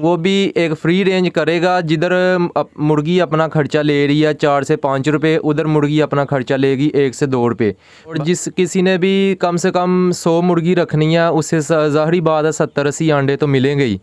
वो भी एक फ्री रेंज करेगा जिधर मुर्गी अपना खर्चा ले रही है चार से पाँच रुपये उधर मुर्गी अपना खर्चा लेगी एक से दो रुपये और जिस किसी ने भी कम से कम सौ मुर्गी रखनी है उससे ज़ाहरी बात है सत्तर अस्सी अंडे तो मिलेंगे ही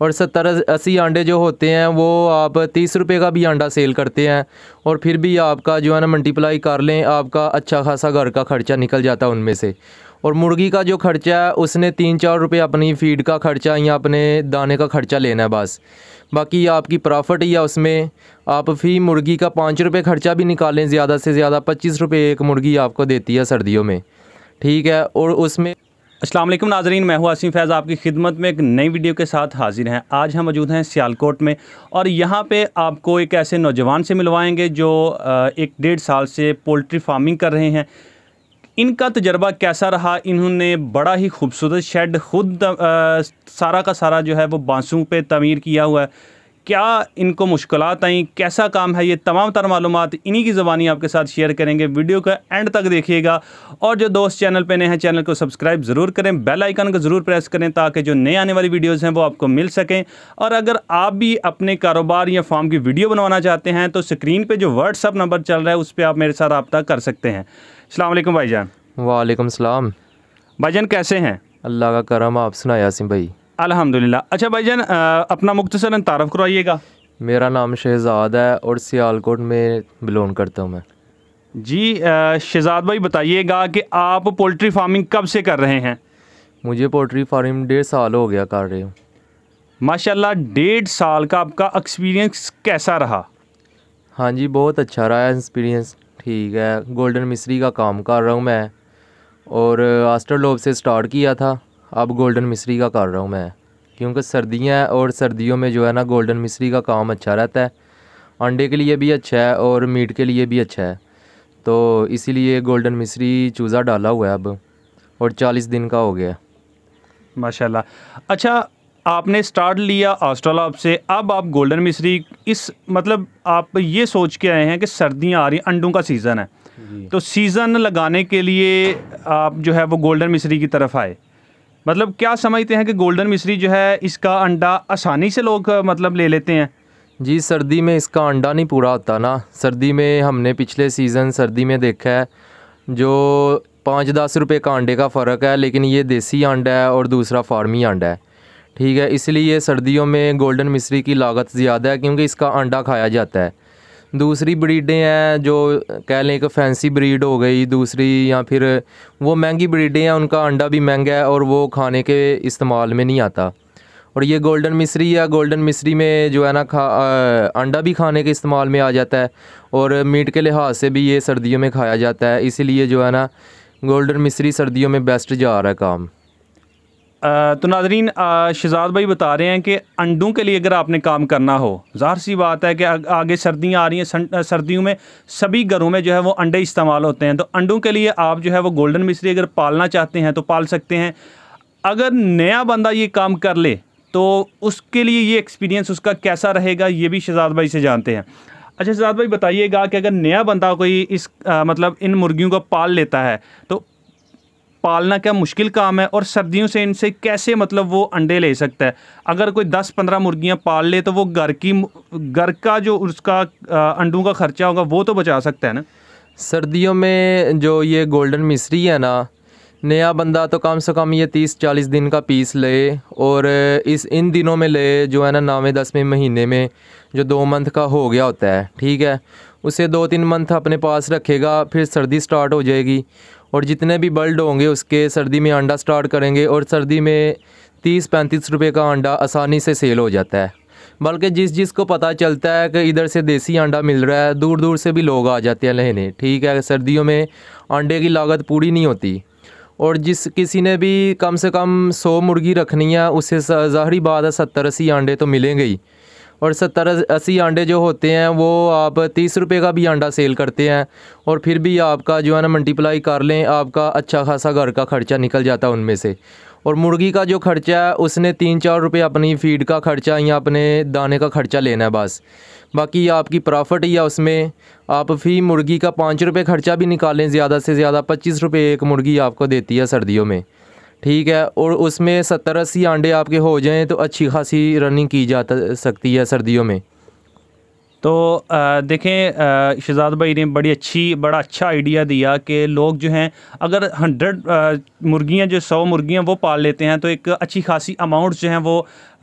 और सत्तर अस्सी अंडे जो होते हैं वो आप तीस रुपये का भी अंडा सेल करते हैं और फिर भी आपका जो है ना मल्टीप्लाई कर लें आपका अच्छा खासा घर का खर्चा निकल जाता है उनमें से और मुर्गी का जो खर्चा है उसने तीन चार रुपये अपनी फीड का खर्चा या अपने दाने का खर्चा लेना है बस बाकी आपकी प्रॉफिट या उसमें आप फी मुर्गी का पाँच रुपये खर्चा भी निकालें ज़्यादा से ज़्यादा पच्चीस रुपये एक मुर्गी आपको देती है सर्दियों में ठीक है और उसमें अस्सलाम वालेकुम नाजरीन मैं हूँ आसिम फैज़ आपकी खिदमत में एक नई वीडियो के साथ हाजिर हैं आज हम मौजूद हैं सियालकोट में और यहाँ पे आपको एक ऐसे नौजवान से मिलवाएंगे जो एक डेढ़ साल से पोल्ट्री फार्मिंग कर रहे हैं इनका तजर्बा कैसा रहा इन्होंने बड़ा ही खूबसूरत शेड खुद आ, सारा का सारा जो है वो बाँसू पे तमीर किया हुआ है क्या इनको मुश्किल आई कैसा काम है ये तमाम तर मालूम इन्हीं की ज़बानी आपके साथ शेयर करेंगे वीडियो का एंड तक देखिएगा और जो दोस्त चैनल पे नए हैं चैनल को सब्सक्राइब ज़रूर करें बेल आइकन को ज़रूर प्रेस करें ताकि जो नए आने वाली वीडियोस हैं वो आपको मिल सकें और अगर आप भी अपने कारोबार या फॉर्म की वीडियो बनवाना चाहते हैं तो स्क्रीन पर जो व्हाट्सअप नंबर चल रहा है उस पर आप मेरे साथ रबता कर सकते हैं अलैक्म भाईजान वालेकुम सलाम भाईजान कैसे हैं अल्लाह का करम आप सुना यासिम भाई अल्हम्दुलिल्लाह अच्छा भाईजान अपना मुख्तसर तारफ़ करवाइएगा मेरा नाम शहजाद है और सियालकोट में बिलोंग करता हूँ मैं जी शहजाद भाई बताइएगा कि आप पोल्ट्री फार्मिंग कब से कर रहे हैं मुझे पोल्ट्री फार्मिंग डेढ़ साल हो गया कर रहे हूँ माशाल्लाह डेढ़ साल का आपका एक्सपीरियंस कैसा रहा हाँ जी बहुत अच्छा रहा एक्सपीरियंस ठीक है गोल्डन मिस्री का काम कर रहा हूँ मैं और लोब uh, से स्टार्ट किया था अब गोल्डन मिस्री का कर रहा हूँ मैं क्योंकि सर्दियाँ और सर्दियों में जो है ना गोल्डन मिस्री का काम अच्छा रहता है अंडे के लिए भी अच्छा है और मीट के लिए भी अच्छा है तो इसीलिए गोल्डन मिस्री चूज़ा डाला हुआ है अब और चालीस दिन का हो गया माशाल्लाह अच्छा आपने स्टार्ट लिया आस्ट्रोलॉप से अब आप गोल्डन मिश्री इस मतलब आप ये सोच के आए हैं कि सर्दियाँ आ रही अंडों का सीज़न है तो सीज़न लगाने के लिए आप जो है वो गोल्डन मिश्री की तरफ आए मतलब क्या समझते हैं कि गोल्डन मिश्री जो है इसका अंडा आसानी से लोग मतलब ले लेते हैं जी सर्दी में इसका अंडा नहीं पूरा होता ना सर्दी में हमने पिछले सीज़न सर्दी में देखा है जो पाँच दस रुपये का अंडे का फ़र्क है लेकिन ये देसी अंडा है और दूसरा फार्मी अंडा है ठीक है इसलिए सर्दियों में गोल्डन मिश्री की लागत ज़्यादा है क्योंकि इसका अंडा खाया जाता है दूसरी ब्रीडें हैं जो कह लें कि फैंसी ब्रीड हो गई दूसरी या फिर वो महंगी ब्रीडें हैं उनका अंडा भी महंगा है और वो खाने के इस्तेमाल में नहीं आता और ये गोल्डन मिश्री या गोल्डन मिश्री में जो है ना खा अंडा भी खाने के इस्तेमाल में आ जाता है और मीट के लिहाज से भी ये सर्दियों में खाया जाता है इसीलिए जो है ना गोल्डन मिश्री सर्दियों में बेस्ट जा रहा है काम तो नाजरीन शहजाद भाई बता रहे हैं कि अंडों के लिए अगर आपने काम करना हो ज़ाहिर सी बात है कि आगे सर्दियाँ आ रही हैं सर्दियों में सभी घरों में जो है वो अंडे इस्तेमाल होते हैं तो अंडों के लिए आप जो है वो गोल्डन मिश्री अगर पालना चाहते हैं तो पाल सकते हैं अगर नया बंदा ये काम कर ले तो उसके लिए ये एक्सपीरियंस उसका कैसा रहेगा ये भी शहजाद भाई से जानते हैं अच्छा शहजाद भाई बताइएगा कि अगर नया बंदा कोई इस आ, मतलब इन मुर्गियों को पाल लेता है तो पालना क्या मुश्किल काम है और सर्दियों से इनसे कैसे मतलब वो अंडे ले सकता है अगर कोई दस पंद्रह मुर्गियाँ पाल ले तो वो घर की घर का जो उसका अंडों का खर्चा होगा वो तो बचा सकता है ना सर्दियों में जो ये गोल्डन मिश्री है ना नया बंदा तो कम से कम ये तीस चालीस दिन का पीस ले और इस इन दिनों में ले जो है ना नौवें दसवें महीने में जो दो मंथ का हो गया होता है ठीक है उसे दो तीन मंथ अपने पास रखेगा फिर सर्दी स्टार्ट हो जाएगी और जितने भी बल्ड होंगे उसके सर्दी में अंडा स्टार्ट करेंगे और सर्दी में तीस पैंतीस रुपये का अंडा आसानी से सेल हो जाता है बल्कि जिस जिस को पता चलता है कि इधर से देसी अंडा मिल रहा है दूर दूर से भी लोग आ जाते हैं लेने ठीक है सर्दियों में अंडे की लागत पूरी नहीं होती और जिस किसी ने भी कम से कम सौ मुर्गी रखनी है उससे ज़ाहरी बात है सत्तर अस्सी अंडे तो मिलेंगे ही और सत्तर अस्सी अंडे जो होते हैं वो आप तीस रुपये का भी अंडा सेल करते हैं और फिर भी आपका जो है ना मल्टीप्लाई कर लें आपका अच्छा खासा घर का खर्चा निकल जाता है उनमें से और मुर्गी का जो खर्चा है उसने तीन चार रुपये अपनी फीड का खर्चा या अपने दाने का खर्चा लेना है बस बाकी आपकी प्रॉफिट या उसमें आप फी मुर्गी का पाँच रुपये खर्चा भी निकालें ज़्यादा से ज़्यादा पच्चीस रुपये एक मुर्गी आपको देती है सर्दियों में ठीक है और उसमें सत्तर अस्सी अंडे आपके हो जाएँ तो अच्छी खासी रनिंग की जा सकती है सर्दियों में तो देखें शहजाद भाई ने बड़ी अच्छी बड़ा अच्छा आइडिया दिया कि लोग जो हैं अगर हंड्रेड मुर्गियां जो सौ मुर्गियां वो पाल लेते हैं तो एक अच्छी खासी अमाउंट जो हैं वो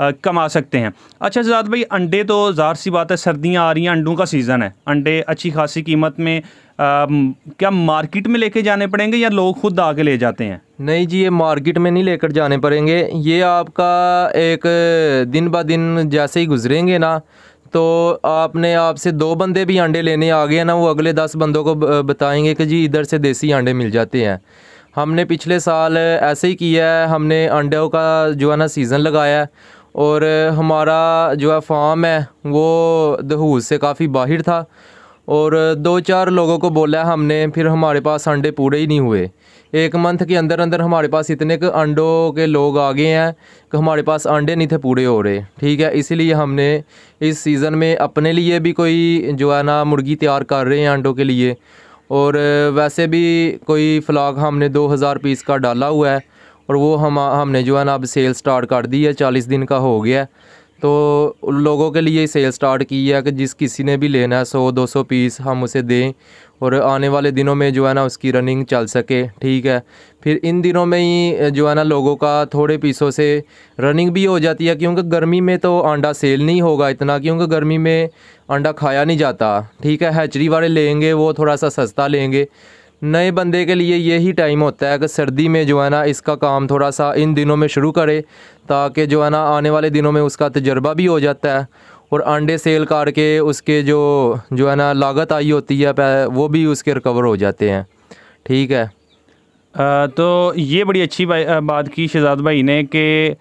आ, कमा सकते हैं अच्छा शहजाद भाई अंडे तो ज़ाहिर सी बात है सर्दियां आ रही हैं अंडों का सीज़न है अंडे अच्छी खासी कीमत में क्या मार्केट में लेके जाने पड़ेंगे या लोग खुद आके ले जाते हैं नहीं जी ये मार्केट में नहीं लेकर जाने पड़ेंगे ये आपका एक दिन ब दिन जैसे ही गुजरेंगे ना तो आपने आपसे दो बंदे भी अंडे लेने आ गए ना वो अगले दस बंदों को बताएंगे कि जी इधर से देसी अंडे मिल जाते हैं हमने पिछले साल ऐसे ही किया है हमने अंडों का जो है ना सीज़न लगाया है और हमारा जो है फार्म है वो दहूज से काफ़ी बाहर था और दो चार लोगों को बोला हमने फिर हमारे पास अंडे पूरे ही नहीं हुए एक मंथ के अंदर अंदर हमारे पास इतने के अंडों के लोग आ गए हैं कि हमारे पास अंडे नहीं थे पूरे हो रहे ठीक है इसीलिए हमने इस सीज़न में अपने लिए भी कोई जो है ना मुर्गी तैयार कर रहे हैं अंडों के लिए और वैसे भी कोई फ्लाग हमने 2000 पीस का डाला हुआ है और वो हम हमने जो है ना अब सेल स्टार्ट कर दी है चालीस दिन का हो गया तो उन लोगों के लिए सेल स्टार्ट की है कि जिस किसी ने भी लेना है सौ दो सौ पीस हम उसे दें और आने वाले दिनों में जो है ना उसकी रनिंग चल सके ठीक है फिर इन दिनों में ही जो है ना लोगों का थोड़े पीसों से रनिंग भी हो जाती है क्योंकि गर्मी में तो अंडा सेल नहीं होगा इतना क्योंकि गर्मी में अंडा खाया नहीं जाता ठीक है हैचरी वाले लेंगे वो थोड़ा सा सस्ता लेंगे नए बंदे के लिए यही टाइम होता है कि सर्दी में जो है ना इसका काम थोड़ा सा इन दिनों में शुरू करे ताकि जो है ना आने वाले दिनों में उसका तजर्बा भी हो जाता है और अंडे सेल करके उसके जो जो है ना लागत आई होती है वो भी उसके रिकवर हो जाते हैं ठीक है आ, तो ये बड़ी अच्छी बात की शहजाद भाई ने कि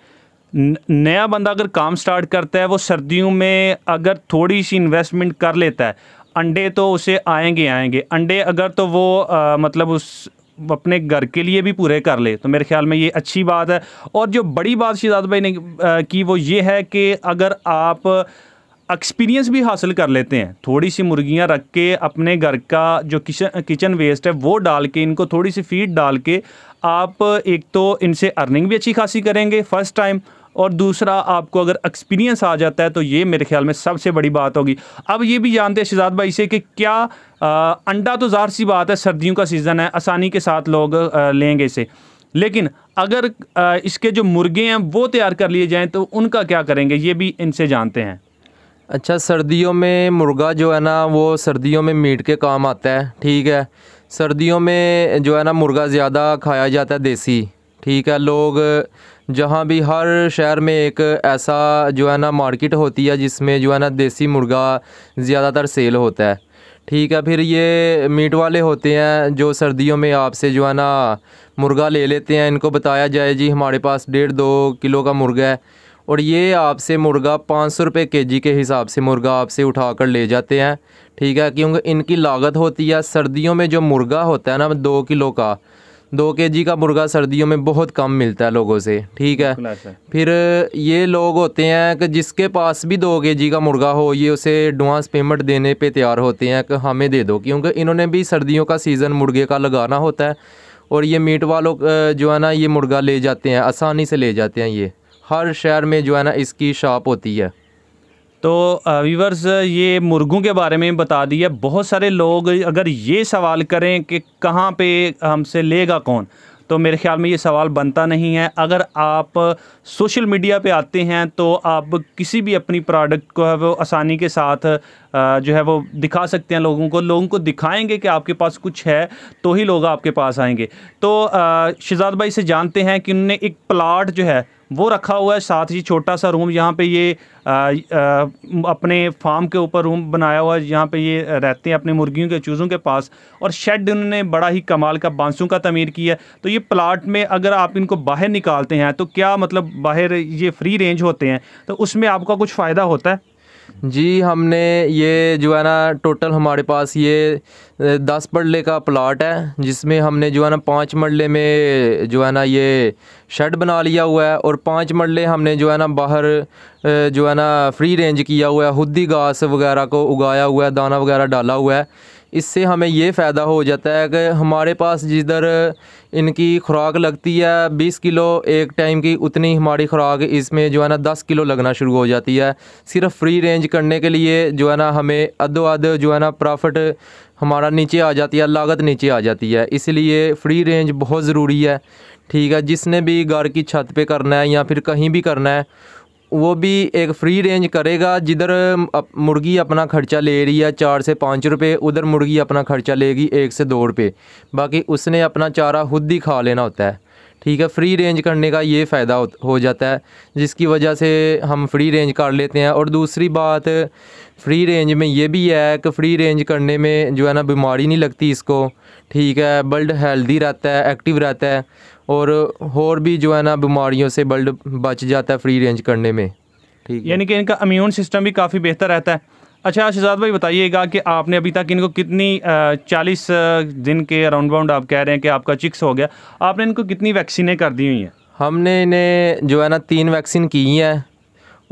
नया बंदा अगर काम स्टार्ट करता है वो सर्दियों में अगर थोड़ी सी इन्वेस्टमेंट कर लेता है अंडे तो उसे आएंगे आएंगे अंडे अगर तो वो आ, मतलब उस अपने घर के लिए भी पूरे कर ले तो मेरे ख्याल में ये अच्छी बात है और जो बड़ी बात शिजाद भाई ने की वो ये है कि अगर आप एक्सपीरियंस भी हासिल कर लेते हैं थोड़ी सी मुर्गियाँ रख के अपने घर का जो किचन किचन वेस्ट है वो डाल के इनको थोड़ी सी फीड डाल के आप एक तो इनसे अर्निंग भी अच्छी खासी करेंगे फ़र्स्ट टाइम और दूसरा आपको अगर एक्सपीरियंस आ जाता है तो ये मेरे ख्याल में सबसे बड़ी बात होगी अब ये भी जानते हैं शहजाद भाई से कि क्या आ, अंडा तो ज़ाहिर सी बात है सर्दियों का सीज़न है आसानी के साथ लोग आ, लेंगे इसे लेकिन अगर आ, इसके जो मुर्गे हैं वो तैयार कर लिए जाएँ तो उनका क्या करेंगे ये भी इनसे जानते हैं अच्छा सर्दियों में मुर्गा जो है ना वो सर्दियों में मीट के काम आता है ठीक है सर्दियों में जो है ना मुर्गा ज़्यादा खाया जाता है देसी ठीक है लोग जहाँ भी हर शहर में एक ऐसा जो है ना मार्केट होती है जिसमें जो है ना देसी मुर्गा ज़्यादातर सेल होता है ठीक है फिर ये मीट वाले होते हैं जो सर्दियों में आपसे जो है ना मुर्गा ले लेते हैं इनको बताया जाए जी हमारे पास डेढ़ दो किलो का मुर्गा है और ये आपसे मुर्गा पाँच सौ रुपये के जी के हिसाब से मुर्गा आपसे उठा कर ले जाते हैं ठीक है क्योंकि इनकी लागत होती है सर्दियों में जो मुर्गा होता है ना दो किलो का दो के जी का मुर्गा सर्दियों में बहुत कम मिलता है लोगों से ठीक है फिर ये लोग होते हैं कि जिसके पास भी दो के जी का मुर्गा हो ये उसे एडवांस पेमेंट देने पे तैयार होते हैं कि हमें दे दो क्योंकि इन्होंने भी सर्दियों का सीज़न मुर्गे का लगाना होता है और ये मीट वालों जो है ना ये मुर्गा ले जाते हैं आसानी से ले जाते हैं ये हर शहर में जो है ना इसकी शॉप होती है तो व्यूवर्स ये मुर्गों के बारे में बता दिए बहुत सारे लोग अगर ये सवाल करें कि कहाँ पे हमसे लेगा कौन तो मेरे ख्याल में ये सवाल बनता नहीं है अगर आप सोशल मीडिया पे आते हैं तो आप किसी भी अपनी प्रोडक्ट को है वो आसानी के साथ जो है वो दिखा सकते हैं लोगों को लोगों को दिखाएंगे कि आपके पास कुछ है तो ही लोग आपके पास आएंगे तो शहजाद भाई से जानते हैं कि उनने एक प्लाट जो है वो रखा हुआ है साथ ही छोटा सा रूम यहाँ पे ये आ, आ, अपने फार्म के ऊपर रूम बनाया हुआ है यहाँ पे ये रहते हैं अपने मुर्गियों के चूज़ों के पास और शेड उन्होंने बड़ा ही कमाल का बांसों का तमीर किया है तो ये प्लाट में अगर आप इनको बाहर निकालते हैं तो क्या मतलब बाहर ये फ्री रेंज होते हैं तो उसमें आपका कुछ फ़ायदा होता है जी हमने ये जो है ना टोटल हमारे पास ये दस मरले का प्लाट है जिसमें हमने जो है ना पाँच मरले में जो है ना ये शेड बना लिया हुआ है और पाँच मरले हमने जो है ना बाहर जो है ना फ्री रेंज किया हुआ है हुदी घास वगैरह को उगाया हुआ है दाना वगैरह डाला हुआ है इससे हमें ये फ़ायदा हो जाता है कि हमारे पास जिधर इनकी खुराक लगती है बीस किलो एक टाइम की उतनी हमारी खुराक इसमें जो है ना दस किलो लगना शुरू हो जाती है सिर्फ फ्री रेंज करने के लिए जो है ना हमें अधो अध जो है ना प्रॉफिट हमारा नीचे आ जाती है लागत नीचे आ जाती है इसलिए फ्री रेंज बहुत ज़रूरी है ठीक है जिसने भी घर की छत पे करना है या फिर कहीं भी करना है वो भी एक फ्री रेंज करेगा जिधर मुर्गी अपना खर्चा ले रही है चार से पाँच रुपये उधर मुर्गी अपना खर्चा लेगी एक से दो रुपये बाकी उसने अपना चारा खुद ही खा लेना होता है ठीक है फ्री रेंज करने का ये फ़ायदा हो जाता है जिसकी वजह से हम फ्री रेंज कर लेते हैं और दूसरी बात फ्री रेंज में ये भी है कि फ्री रेंज करने में जो है ना बीमारी नहीं लगती इसको ठीक है बल्ड हेल्दी रहता है एक्टिव रहता है और और भी जो है ना बीमारियों से बल्ड बच जाता है फ्री रेंज करने में ठीक यानी कि इनका इम्यून सिस्टम भी काफ़ी बेहतर रहता है अच्छा शहजाद भाई बताइएगा कि आपने अभी तक इनको कितनी चालीस दिन के अराउंड बाउंड आप कह रहे हैं कि आपका चिक्स हो गया आपने इनको कितनी वैक्सीनें कर दी हुई हैं हमने इन्हें जो है ना तीन वैक्सीन की हैं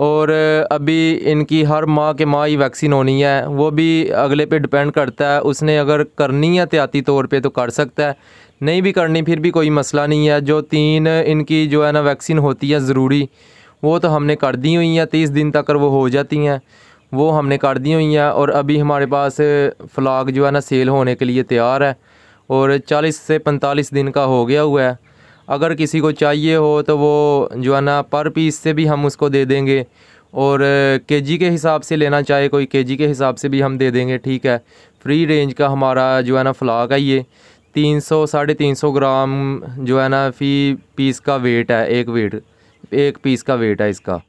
और अभी इनकी हर माँ के माँ ही वैक्सीन होनी है वो भी अगले पे डिपेंड करता है उसने अगर करनी है एहतियाती तौर पे तो कर सकता है नहीं भी करनी फिर भी कोई मसला नहीं है जो तीन इनकी जो है ना वैक्सीन होती है ज़रूरी वो तो हमने कर दी हुई हैं तीस दिन तक वो हो जाती हैं वो हमने कर दी हुई हैं और अभी हमारे पास फ्लाग जो है ना सेल होने के लिए तैयार है और चालीस से पैंतालीस दिन का हो गया हुआ है अगर किसी को चाहिए हो तो वो जो है ना पर पीस से भी हम उसको दे देंगे और केजी के हिसाब से लेना चाहे कोई केजी के हिसाब से भी हम दे देंगे ठीक है फ्री रेंज का हमारा जो है ना फ्लाक है ये तीन सौ साढ़े तीन सौ ग्राम जो है ना फी पीस का वेट है एक वेट एक पीस का वेट है इसका